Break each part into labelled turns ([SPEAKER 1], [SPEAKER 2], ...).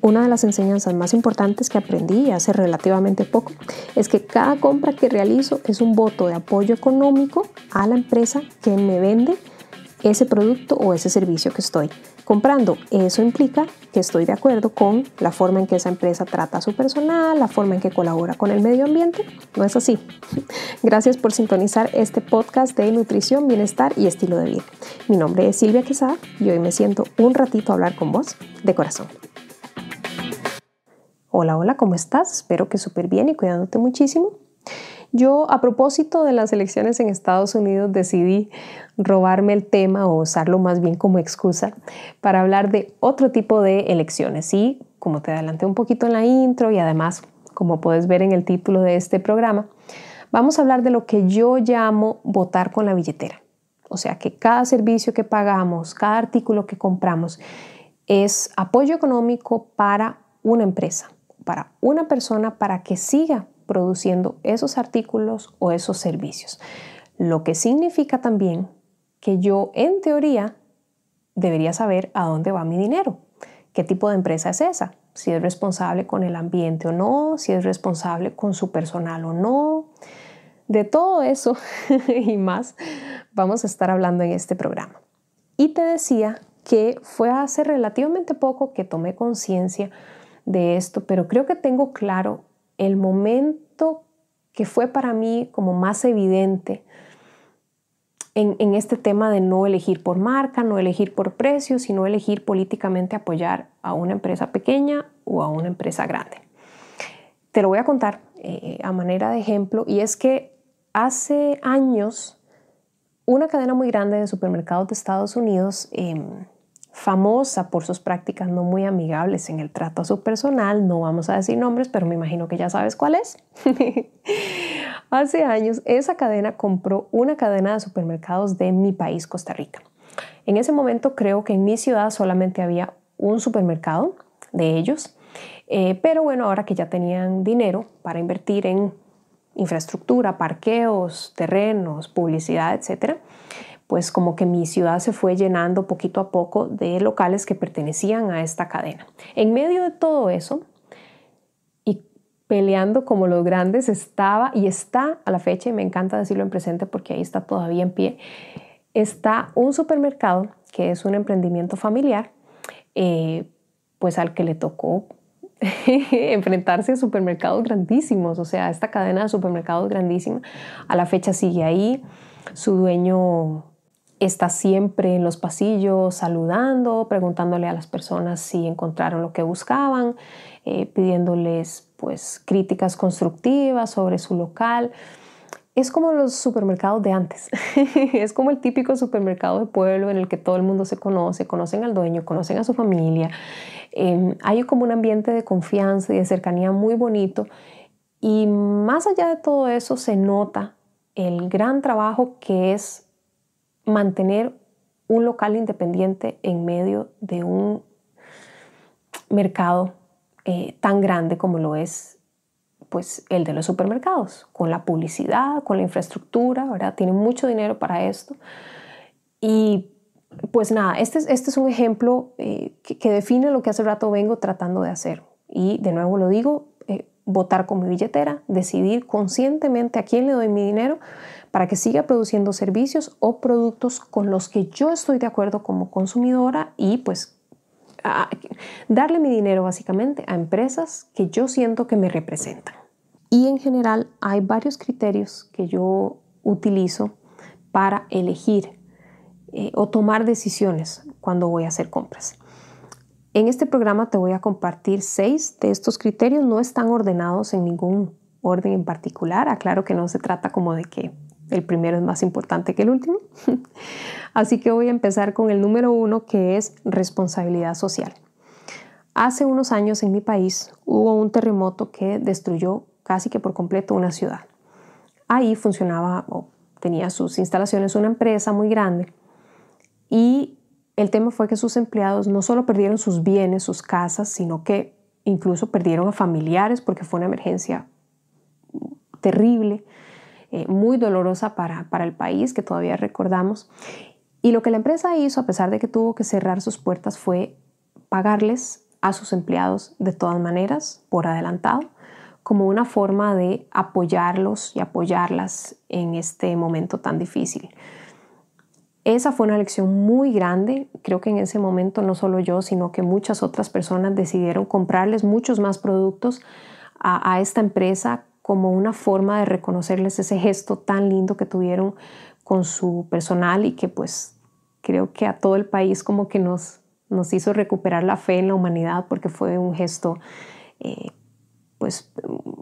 [SPEAKER 1] Una de las enseñanzas más importantes que aprendí hace relativamente poco es que cada compra que realizo es un voto de apoyo económico a la empresa que me vende ese producto o ese servicio que estoy comprando. Eso implica que estoy de acuerdo con la forma en que esa empresa trata a su personal, la forma en que colabora con el medio ambiente. No es así. Gracias por sintonizar este podcast de nutrición, bienestar y estilo de vida. Mi nombre es Silvia Quesada y hoy me siento un ratito a hablar con vos de corazón. Hola, hola, ¿cómo estás? Espero que súper bien y cuidándote muchísimo. Yo a propósito de las elecciones en Estados Unidos decidí robarme el tema o usarlo más bien como excusa para hablar de otro tipo de elecciones. Y como te adelanté un poquito en la intro y además como puedes ver en el título de este programa, vamos a hablar de lo que yo llamo votar con la billetera. O sea que cada servicio que pagamos, cada artículo que compramos es apoyo económico para una empresa para una persona para que siga produciendo esos artículos o esos servicios. Lo que significa también que yo en teoría debería saber a dónde va mi dinero, qué tipo de empresa es esa, si es responsable con el ambiente o no, si es responsable con su personal o no. De todo eso y más vamos a estar hablando en este programa. Y te decía que fue hace relativamente poco que tomé conciencia de esto, pero creo que tengo claro el momento que fue para mí como más evidente en, este tema de no elegir por marca, no elegir por precio, sino elegir políticamente apoyar a una empresa pequeña o a una empresa grande. Te lo voy a contar eh, a manera de ejemplo, y es que hace años una cadena muy grande de supermercados de Estados Unidos em, famosa por sus prácticas no muy amigables en el trato a su personal, no vamos a decir nombres, pero me imagino que ya sabes cuál es. Hace años esa cadena compró una cadena de supermercados de mi país, Costa Rica. En ese momento creo que en mi ciudad solamente había un supermercado de ellos, eh, pero bueno, ahora que ya tenían dinero para invertir en infraestructura, parqueos, terrenos, publicidad, etcétera, pues como que mi ciudad se fue llenando poquito a poco de locales que pertenecían a esta cadena. En medio de todo eso, y peleando como los grandes, estaba y está a la fecha, y me encanta decirlo en presente porque ahí está todavía en pie, está un supermercado que es un emprendimiento familiar, eh, pues al que le tocó enfrentarse a supermercados grandísimos, o sea, esta cadena de supermercados grandísima, a la fecha sigue ahí, su dueño está siempre en los pasillos saludando, preguntándole a las personas si encontraron lo que buscaban, eh, pidiéndoles pues críticas constructivas sobre su local. Es como los supermercados de antes, es como el típico supermercado de pueblo en el que todo el mundo se conoce, conocen al dueño, conocen a su familia. Em, hay como un ambiente de confianza y de cercanía muy bonito y más allá de todo eso se nota el gran trabajo que es mantener un local independiente en medio de un mercado eh, tan grande como lo es pues el de los supermercados, con la publicidad, con la infraestructura, ¿verdad? Tienen mucho dinero para esto. Y pues nada, este, este es un ejemplo eh, que, define lo que hace rato vengo tratando de hacer. Y de nuevo lo digo, eh, votar con mi billetera, decidir conscientemente a quién le doy mi dinero para que siga produciendo servicios o productos con los que yo estoy de acuerdo como consumidora y pues darle mi dinero básicamente a empresas que yo siento que me representan. Y en general hay varios criterios que yo utilizo para elegir eh, o tomar decisiones cuando voy a hacer compras. En este programa te voy a compartir seis de estos criterios, no están ordenados en ningún orden en particular, aclaro que no se trata como de que el primero es más importante que el último. Así que voy a empezar con el número uno, que es responsabilidad social. Hace unos años en mi país hubo un terremoto que destruyó casi que por completo una ciudad. Ahí funcionaba o tenía sus instalaciones una empresa muy grande y el tema fue que sus empleados no solo perdieron sus bienes, sus casas, sino que incluso perdieron a familiares porque fue una emergencia terrible eh, muy dolorosa para, el país, que todavía recordamos. Y lo que la empresa hizo, a pesar de que tuvo que cerrar sus puertas, fue pagarles a sus empleados de todas maneras, por adelantado, como una forma de apoyarlos y apoyarlas en este momento tan difícil. Esa fue una lección muy grande. Creo que en ese momento no solo yo, sino que muchas otras personas decidieron comprarles muchos más productos a, a esta empresa como una forma de reconocerles ese gesto tan lindo que tuvieron con su personal y que pues creo que a todo el país como que nos, nos hizo recuperar la fe en la humanidad porque fue un gesto eh, pues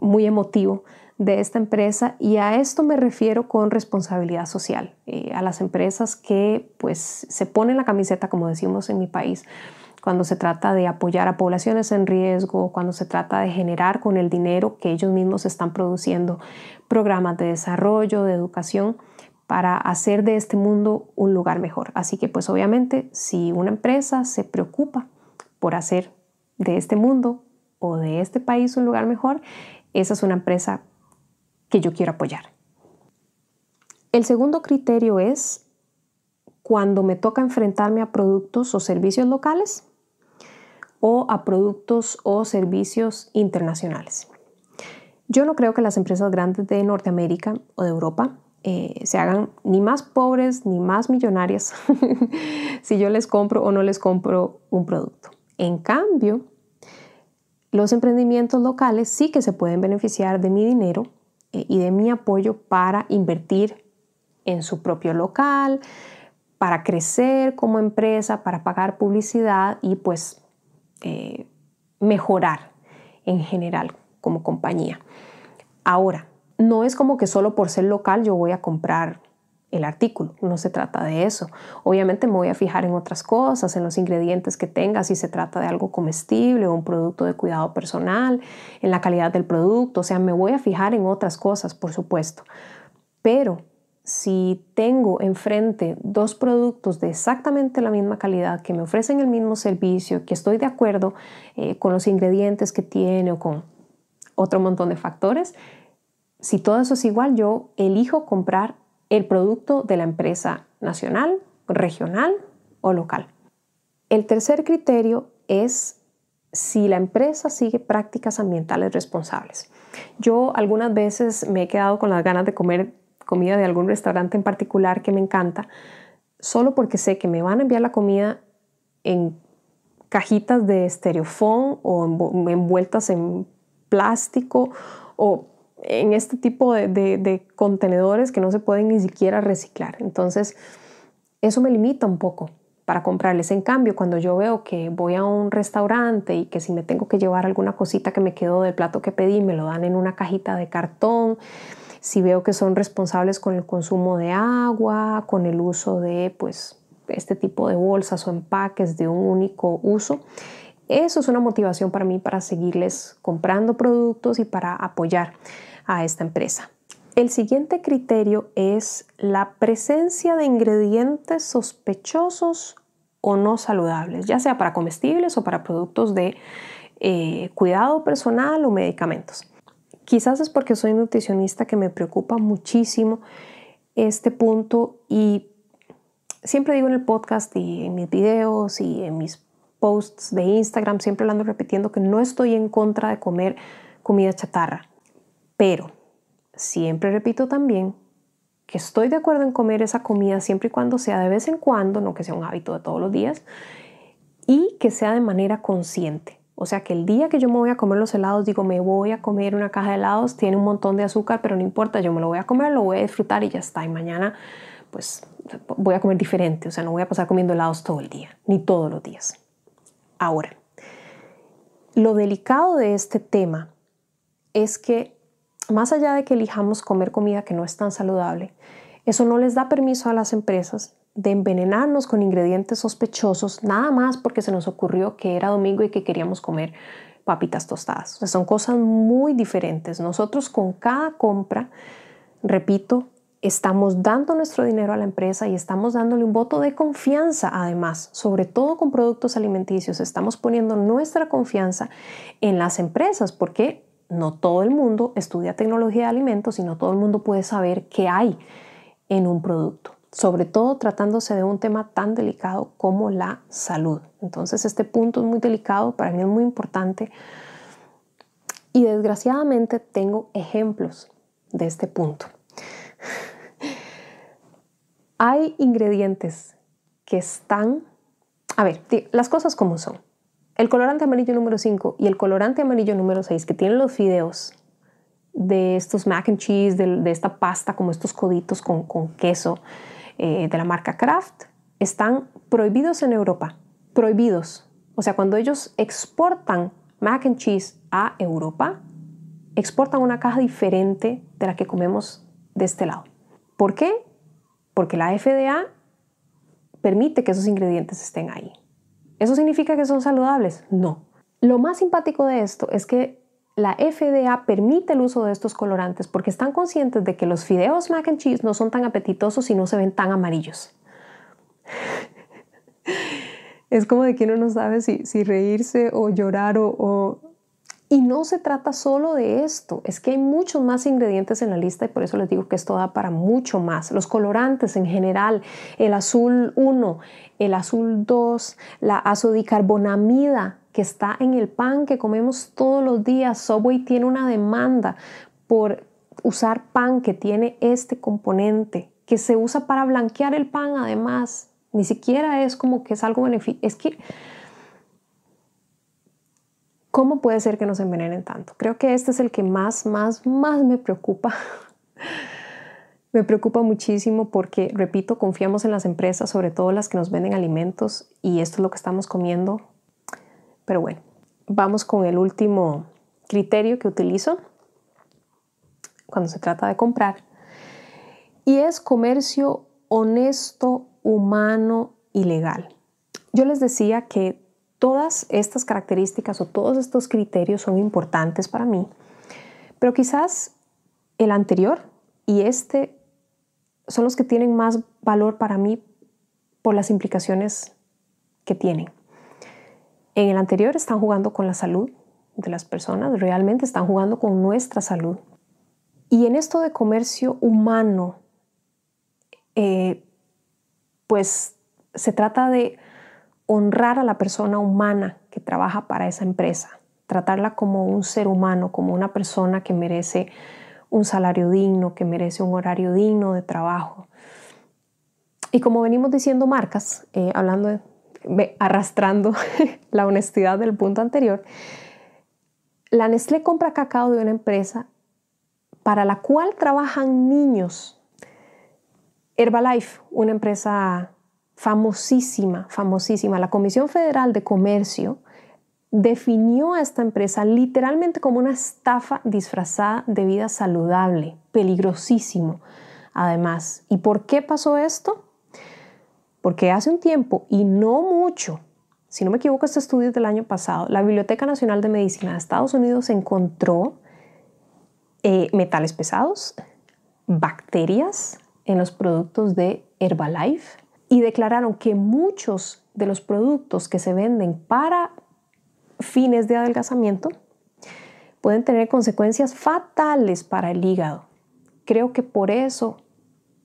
[SPEAKER 1] muy emotivo de esta empresa y a esto me refiero con responsabilidad social, eh, a las empresas que pues se ponen la camiseta como decimos en mi país cuando se trata de apoyar a poblaciones en riesgo, cuando se trata de generar con el dinero que ellos mismos están produciendo programas de desarrollo, de educación, para hacer de este mundo un lugar mejor. Así que pues obviamente si una empresa se preocupa por hacer de este mundo o de este país un lugar mejor, esa es una empresa que yo quiero apoyar. El segundo criterio es cuando me toca enfrentarme a productos o servicios locales o a productos o servicios internacionales. Yo no creo que las empresas grandes de Norteamérica o de Europa eh, se hagan ni más pobres ni más millonarias si yo les compro o no les compro un producto. En cambio, los emprendimientos locales sí que se pueden beneficiar de mi dinero eh, y de mi apoyo para invertir en su propio local, para crecer como empresa, para pagar publicidad y pues eh, mejorar en general como compañía. Ahora, no es como que solo por ser local yo voy a comprar el artículo, no se trata de eso. Obviamente me voy a fijar en otras cosas, en los ingredientes que tenga, si se trata de algo comestible o un producto de cuidado personal, en la calidad del producto, o sea, me voy a fijar en otras cosas, por supuesto. Pero si tengo enfrente dos productos de exactamente la misma calidad, que me ofrecen el mismo servicio, que estoy de acuerdo eh, con los ingredientes que tiene o con otro montón de factores, si todo eso es igual, yo elijo comprar el producto de la empresa nacional, regional o local. El tercer criterio es si la empresa sigue prácticas ambientales responsables. Yo algunas veces me he quedado con las ganas de comer comida de algún restaurante en particular que me encanta, solo porque sé que me van a enviar la comida en cajitas de estereofón o envueltas en plástico o en este tipo de, contenedores que no se pueden ni siquiera reciclar. Entonces, eso me limita un poco para comprarles. En cambio, cuando yo veo que voy a un restaurante y que si me tengo que llevar alguna cosita que me quedó del plato que pedí, me lo dan en una cajita de cartón si veo que son responsables con el consumo de agua, con el uso de pues, este tipo de bolsas o empaques de un único uso. Eso es una motivación para mí para seguirles comprando productos y para apoyar a esta empresa. El siguiente criterio es la presencia de ingredientes sospechosos o no saludables, ya sea para comestibles o para productos de eh, cuidado personal o medicamentos. Quizás es porque soy nutricionista que me preocupa muchísimo este punto y siempre digo en el podcast y en mis videos y en mis posts de Instagram, siempre lo ando repitiendo que no estoy en contra de comer comida chatarra, pero siempre repito también que estoy de acuerdo en comer esa comida siempre y cuando sea de vez en cuando, no que sea un hábito de todos los días, y que sea de manera consciente. O sea que el día que yo me voy a comer los helados, digo, me voy a comer una caja de helados, tiene un montón de azúcar, pero no importa, yo me lo voy a comer, lo voy a disfrutar y ya está. Y mañana, pues, voy a comer diferente. O sea, no voy a pasar comiendo helados todo el día, ni todos los días. Ahora, lo delicado de este tema es que más allá de que elijamos comer comida que no es tan saludable, eso no les da permiso a las empresas de envenenarnos con ingredientes sospechosos nada más porque se nos ocurrió que era domingo y que queríamos comer papitas tostadas. son cosas muy diferentes. Nosotros con cada compra, repito, estamos dando nuestro dinero a la empresa y estamos dándole un voto de confianza además, sobre todo con productos alimenticios. Estamos poniendo nuestra confianza en las empresas porque no todo el mundo estudia tecnología de alimentos y no todo el mundo puede saber qué hay en un producto sobre todo tratándose de un tema tan delicado como la salud. Entonces este punto es muy delicado, para mí es muy importante y desgraciadamente tengo ejemplos de este punto. Hay ingredientes que están... A ver, las cosas como son. El colorante amarillo número 5 y el colorante amarillo número 6 que tienen los fideos de estos mac and cheese, de, esta pasta, como estos coditos con, con queso, eh, de la marca Kraft están prohibidos en Europa, prohibidos. O sea, cuando ellos exportan mac and cheese a Europa, exportan una caja diferente de la que comemos de este lado. ¿Por qué? Porque la FDA permite que esos ingredientes estén ahí. ¿Eso significa que son saludables? No. Lo más simpático de esto es que la FDA permite el uso de estos colorantes porque están conscientes de que los fideos mac and cheese no son tan apetitosos y no se ven tan amarillos. es como de que uno no sabe si, reírse o llorar o, Y no se trata solo de esto, es que hay muchos más ingredientes en la lista y por eso les digo que esto da para mucho más. Los colorantes en general, el azul 1, el azul 2, la azodicarbonamida, que está en el pan que comemos todos los días. Subway tiene una demanda por usar pan que tiene este componente, que se usa para blanquear el pan además. Ni siquiera es como que es algo beneficio. Es que, ¿cómo puede ser que nos envenenen tanto? Creo que este es el que más, más, más me preocupa. me preocupa muchísimo porque, repito, confiamos en las empresas, sobre todo las que nos venden alimentos, y esto es lo que estamos comiendo pero bueno, vamos con el último criterio que utilizo cuando se trata de comprar. Y es comercio honesto, humano y legal. Yo les decía que todas estas características o todos estos criterios son importantes para mí, pero quizás el anterior y este son los que tienen más valor para mí por las implicaciones que tienen. En el anterior están jugando con la salud de las personas, realmente están jugando con nuestra salud. Y en esto de comercio humano, eh, pues se trata de honrar a la persona humana que trabaja para esa empresa, tratarla como un ser humano, como una persona que merece un salario digno, que merece un horario digno de trabajo. Y como venimos diciendo marcas, eh, hablando de arrastrando la honestidad del punto anterior, la Nestlé compra cacao de una empresa para la cual trabajan niños. Herbalife, una empresa famosísima, famosísima. La Comisión Federal de Comercio definió a esta empresa literalmente como una estafa disfrazada de vida saludable, peligrosísimo además. ¿Y por qué pasó esto? Porque hace un tiempo, y no mucho, si no me equivoco, este estudio es del año pasado, la Biblioteca Nacional de Medicina de Estados Unidos encontró eh, metales pesados, bacterias en los productos de Herbalife y declararon que muchos de los productos que se venden para fines de adelgazamiento pueden tener consecuencias fatales para el hígado. Creo que por eso,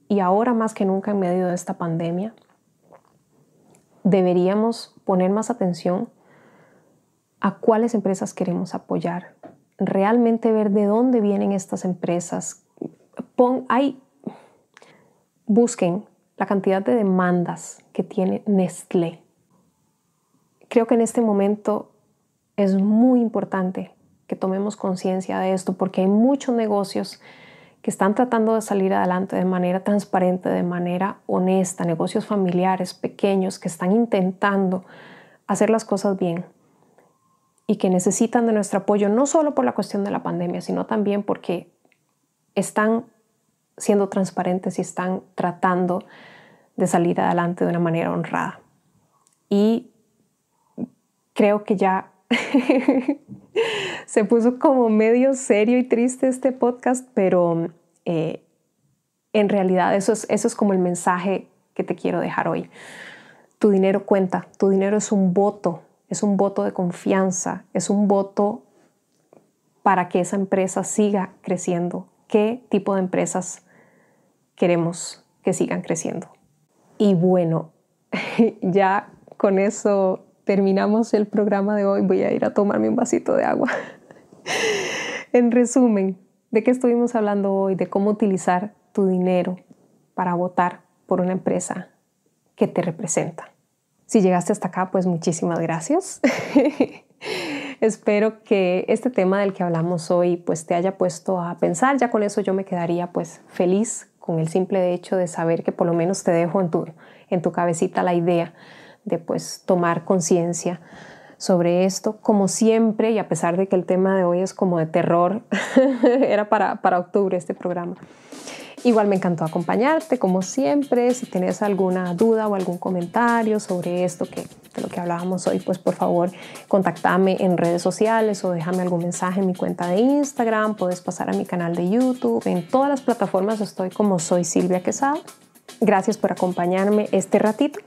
[SPEAKER 1] y ahora más que nunca en medio de esta pandemia, deberíamos poner más atención a cuáles empresas queremos apoyar, realmente ver de dónde vienen estas empresas. busquen la cantidad de demandas que tiene Nestlé. Creo que en este momento es muy importante que tomemos conciencia de esto porque hay muchos negocios que están tratando de salir adelante de manera transparente, de manera honesta, negocios familiares pequeños que están intentando hacer las cosas bien y que necesitan de nuestro apoyo, no solo por la cuestión de la pandemia, sino también porque están siendo transparentes y están tratando de salir adelante de una manera honrada. Y creo que ya se puso como medio serio y triste este podcast, pero eh, en realidad eso es, eso es como el mensaje que te quiero dejar hoy. Tu dinero cuenta, tu dinero es un voto, es un voto de confianza, es un voto para que esa empresa siga creciendo. ¿Qué tipo de empresas queremos que sigan creciendo? Y bueno, ya con eso terminamos el programa de hoy, voy a ir a tomarme un vasito de agua. en resumen, ¿de qué estuvimos hablando hoy? De cómo utilizar tu dinero para votar por una empresa que te representa. Si llegaste hasta acá, pues muchísimas gracias. Espero que este tema del que hablamos hoy pues te haya puesto a pensar. Ya con eso yo me quedaría pues feliz con el simple hecho de saber que por lo menos te dejo en tu, en tu cabecita la idea de pues tomar conciencia sobre esto. Como siempre, y a pesar de que el tema de hoy es como de terror, era para, para octubre este programa. Igual me encantó acompañarte, como siempre. Si tienes alguna duda o algún comentario sobre esto que de lo que hablábamos hoy, pues por favor contactame en redes sociales o déjame algún mensaje en mi cuenta de Instagram. Puedes pasar a mi canal de YouTube. En todas las plataformas estoy como soy Silvia Quesado Gracias por acompañarme este ratito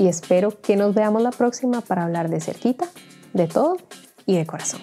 [SPEAKER 1] y espero que nos veamos la próxima para hablar de cerquita, de todo y de corazón.